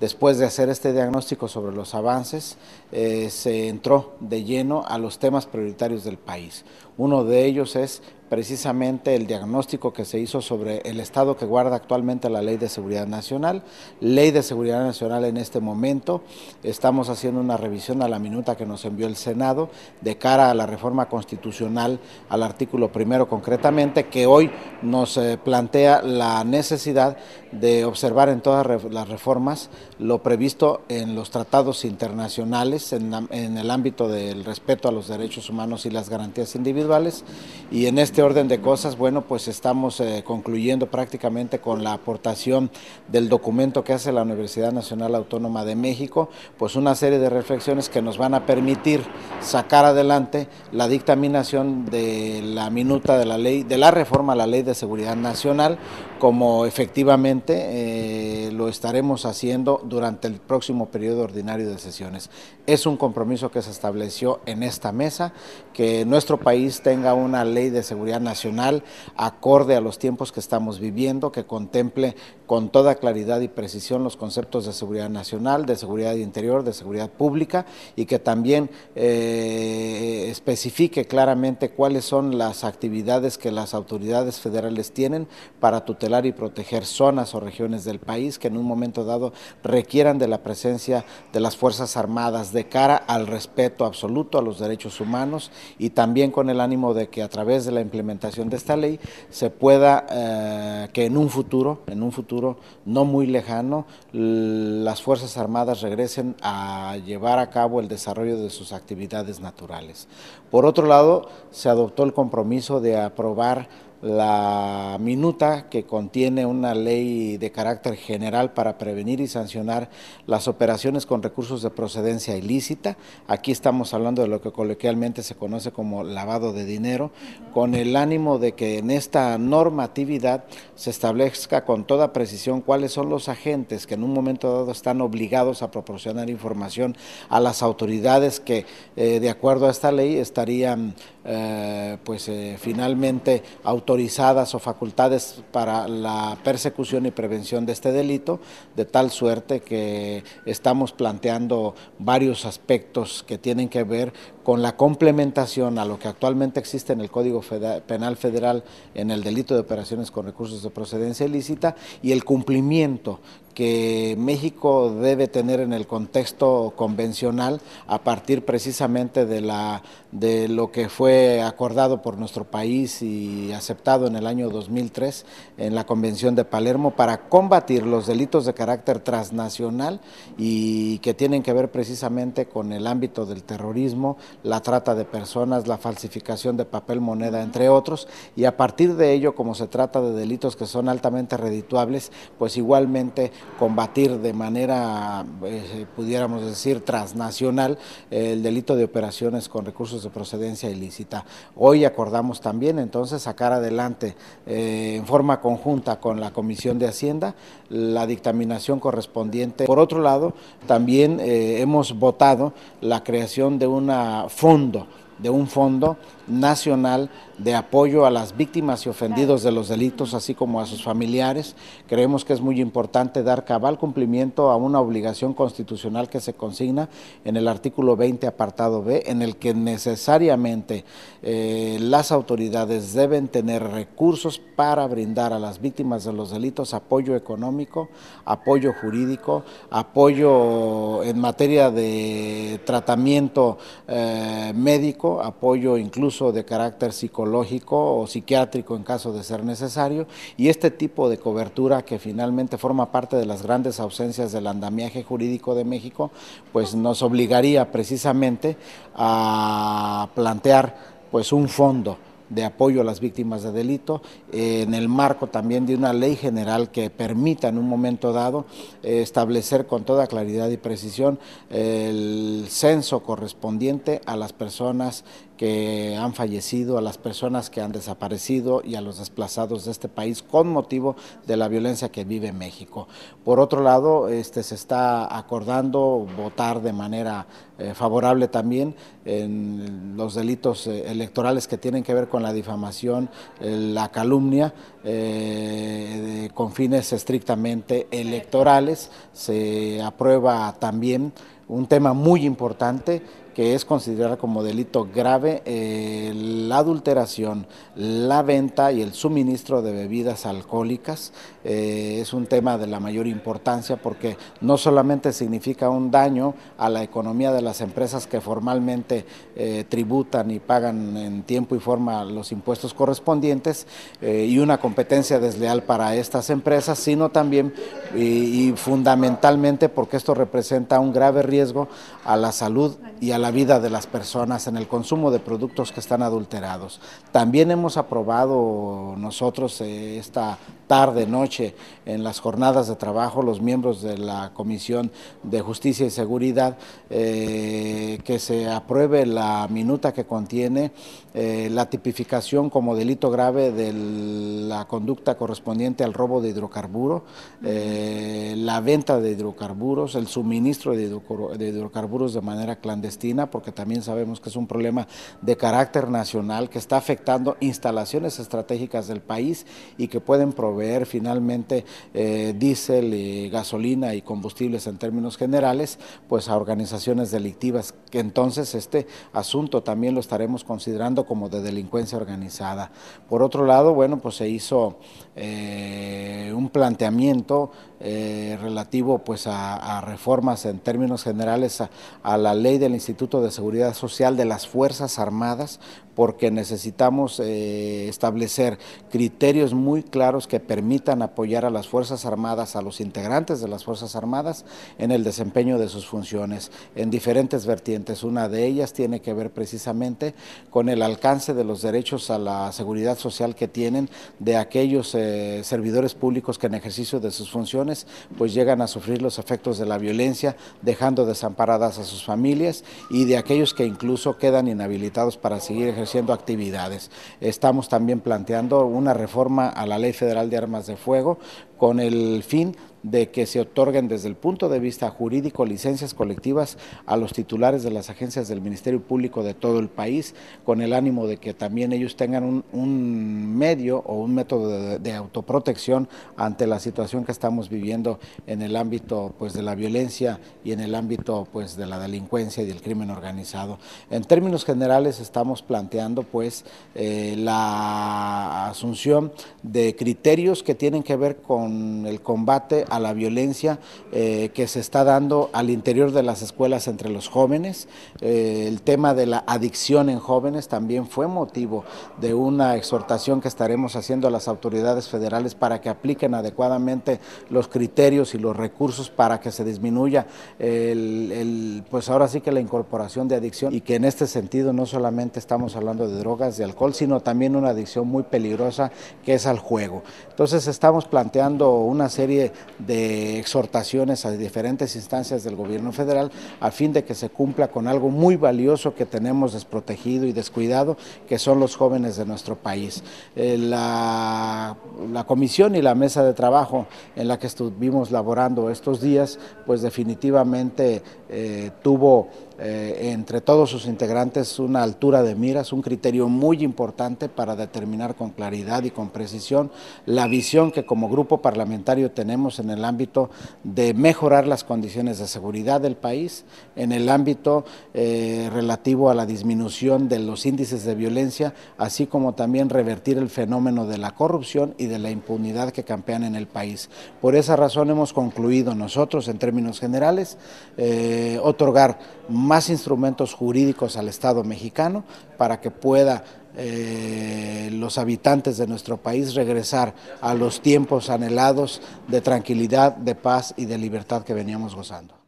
Después de hacer este diagnóstico sobre los avances, eh, se entró de lleno a los temas prioritarios del país. Uno de ellos es precisamente el diagnóstico que se hizo sobre el estado que guarda actualmente la Ley de Seguridad Nacional. Ley de Seguridad Nacional en este momento, estamos haciendo una revisión a la minuta que nos envió el Senado de cara a la reforma constitucional al artículo primero concretamente, que hoy nos eh, plantea la necesidad de observar en todas las reformas lo previsto en los tratados internacionales en, el ámbito del respeto a los derechos humanos y las garantías individuales y en este orden de cosas, bueno, pues estamos eh, concluyendo prácticamente con la aportación del documento que hace la Universidad Nacional Autónoma de México, pues una serie de reflexiones que nos van a permitir sacar adelante la dictaminación de la minuta de la ley, de la reforma a la Ley de Seguridad Nacional, como efectivamente eh, lo estaremos haciendo durante el próximo periodo ordinario de sesiones. Es un compromiso que se estableció en esta mesa, que nuestro país tenga una ley de seguridad nacional acorde a los tiempos que estamos viviendo, que contemple con toda claridad y precisión los conceptos de seguridad nacional, de seguridad interior, de seguridad pública y que también eh, especifique claramente cuáles son las actividades que las autoridades federales tienen para tutelar y proteger zonas o regiones del país que en un momento dado requieran de la presencia de las Fuerzas Armadas de cara al respeto absoluto a los derechos humanos y también con el ánimo de que a través de la implementación de esta ley se pueda eh, que en un futuro, en un futuro no muy lejano, las Fuerzas Armadas regresen a llevar a cabo el desarrollo de sus actividades naturales. Por otro lado, se adoptó el compromiso de aprobar la minuta que contiene una ley de carácter general para prevenir y sancionar las operaciones con recursos de procedencia ilícita. Aquí estamos hablando de lo que coloquialmente se conoce como lavado de dinero, con el ánimo de que en esta normatividad se establezca con toda precisión cuáles son los agentes que en un momento dado están obligados a proporcionar información a las autoridades que eh, de acuerdo a esta ley estarían eh, pues eh, finalmente autorizadas autorizadas o facultades para la persecución y prevención de este delito, de tal suerte que estamos planteando varios aspectos que tienen que ver con la complementación a lo que actualmente existe en el Código Penal Federal en el delito de operaciones con recursos de procedencia ilícita y el cumplimiento que México debe tener en el contexto convencional a partir precisamente de, la, de lo que fue acordado por nuestro país y aceptado en el año 2003 en la Convención de Palermo para combatir los delitos de carácter transnacional y que tienen que ver precisamente con el ámbito del terrorismo, la trata de personas, la falsificación de papel moneda, entre otros, y a partir de ello, como se trata de delitos que son altamente redituables, pues igualmente combatir de manera, eh, pudiéramos decir, transnacional eh, el delito de operaciones con recursos de procedencia ilícita. Hoy acordamos también entonces sacar adelante eh, en forma conjunta con la Comisión de Hacienda la dictaminación correspondiente. Por otro lado, también hemos votado la creación de una fondo de un fondo nacional de apoyo a las víctimas y ofendidos de los delitos, así como a sus familiares. Creemos que es muy importante dar cabal cumplimiento a una obligación constitucional que se consigna en el artículo 20, apartado B, en el que necesariamente eh, las autoridades deben tener recursos para brindar a las víctimas de los delitos apoyo económico, apoyo jurídico, apoyo en materia de tratamiento eh, médico, apoyo incluso de carácter psicológico o psiquiátrico en caso de ser necesario y este tipo de cobertura que finalmente forma parte de las grandes ausencias del andamiaje jurídico de México, pues nos obligaría precisamente a plantear pues un fondo de apoyo a las víctimas de delito, en el marco también de una ley general que permita en un momento dado eh, establecer con toda claridad y precisión el censo correspondiente a las personas que han fallecido, a las personas que han desaparecido y a los desplazados de este país con motivo de la violencia que vive México. Por otro lado, este, se está acordando votar de manera eh, favorable también en los delitos eh, electorales que tienen que ver con la difamación, eh, la calumnia, de, con fines estrictamente electorales. Se aprueba también un tema muy importante que es considerada como delito grave eh, la adulteración, la venta y el suministro de bebidas alcohólicas. Eh, es un tema de la mayor importancia porque no solamente significa un daño a la economía de las empresas que formalmente eh, tributan y pagan en tiempo y forma los impuestos correspondientes y una competencia desleal para estas empresas, sino también y, y fundamentalmente porque esto representa un grave riesgo a la salud y a la la vida de las personas en el consumo de productos que están adulterados. También hemos aprobado nosotros eh, esta tarde, noche, en las jornadas de trabajo, los miembros de la Comisión de Justicia y Seguridad, eh, que se apruebe la minuta que contiene eh, la tipificación como delito grave de la conducta correspondiente al robo de hidrocarburos, eh, la venta de hidrocarburos, el suministro de, de hidrocarburos de manera clandestina, porque también sabemos que es un problema de carácter nacional que está afectando instalaciones estratégicas del país y que pueden provocar ver finalmente eh, diésel, y gasolina y combustibles en términos generales, pues a organizaciones delictivas. Que entonces este asunto también lo estaremos considerando como de delincuencia organizada. Por otro lado, bueno, pues se hizo eh, un planteamiento eh, relativo pues a, reformas en términos generales a, la ley del Instituto de Seguridad Social de las Fuerzas Armadas porque necesitamos eh, establecer criterios muy claros que permitan apoyar a las Fuerzas Armadas, a los integrantes de las Fuerzas Armadas en el desempeño de sus funciones en diferentes vertientes. Una de ellas tiene que ver precisamente con el alcance de los derechos a la seguridad social que tienen de aquellos eh, servidores públicos que en ejercicio de sus funciones pues llegan a sufrir los efectos de la violencia, dejando desamparadas a sus familias y de aquellos que incluso quedan inhabilitados para seguir ejerciendo actividades. Estamos también planteando una reforma a la Ley Federal de Armas de Fuego con el fin de que se otorguen desde el punto de vista jurídico licencias colectivas a los titulares de las agencias del Ministerio Público de todo el país, con el ánimo de que también ellos tengan un, medio o un método de, autoprotección ante la situación que estamos viviendo en el ámbito pues, de la violencia y en el ámbito pues, de la delincuencia y del crimen organizado. En términos generales estamos planteando pues, eh, la asunción de criterios que tienen que ver con el combate a la violencia eh, que se está dando al interior de las escuelas entre los jóvenes. Eh, el tema de la adicción en jóvenes también fue motivo de una exhortación que estaremos haciendo a las autoridades federales para que apliquen adecuadamente los criterios y los recursos para que se disminuya pues ahora sí que la incorporación de adicción y que en este sentido no solamente estamos hablando de drogas, de alcohol, sino también una adicción muy peligrosa que es al juego. Entonces estamos planteando una serie de exhortaciones a diferentes instancias del gobierno federal a fin de que se cumpla con algo muy valioso que tenemos desprotegido y descuidado, que son los jóvenes de nuestro país. Eh, la, comisión y la mesa de trabajo en la que estuvimos laborando estos días, pues definitivamente eh, tuvo eh, entre todos sus integrantes una altura de miras, un criterio muy importante para determinar con claridad y con precisión la visión que como grupo parlamentario tenemos en el ámbito de mejorar las condiciones de seguridad del país, en el ámbito eh, relativo a la disminución de los índices de violencia, así como también revertir el fenómeno de la corrupción y de la impunidad que campean en el país. Por esa razón hemos concluido nosotros, en términos generales, eh, otorgar otorgar más instrumentos jurídicos al Estado mexicano para que pueda eh, los habitantes de nuestro país regresar a los tiempos anhelados de tranquilidad, de paz y de libertad que veníamos gozando.